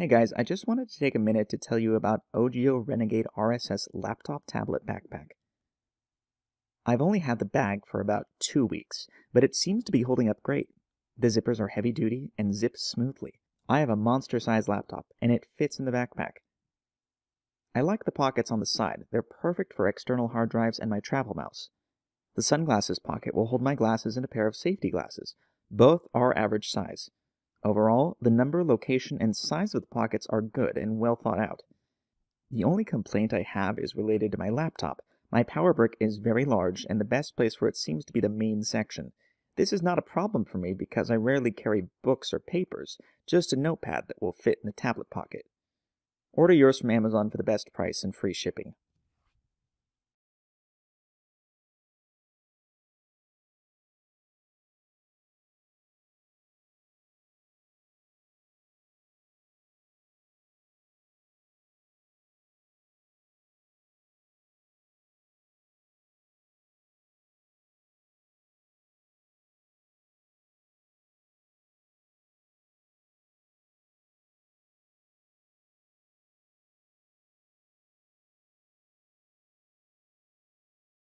Hey guys, I just wanted to take a minute to tell you about OGO Renegade RSS Laptop Tablet Backpack. I've only had the bag for about two weeks, but it seems to be holding up great. The zippers are heavy duty and zip smoothly. I have a monster-sized laptop, and it fits in the backpack. I like the pockets on the side. They're perfect for external hard drives and my travel mouse. The sunglasses pocket will hold my glasses and a pair of safety glasses. Both are average size. Overall, the number, location, and size of the pockets are good and well thought out. The only complaint I have is related to my laptop. My power brick is very large, and the best place for it seems to be the main section. This is not a problem for me because I rarely carry books or papers, just a notepad that will fit in the tablet pocket. Order yours from Amazon for the best price and free shipping.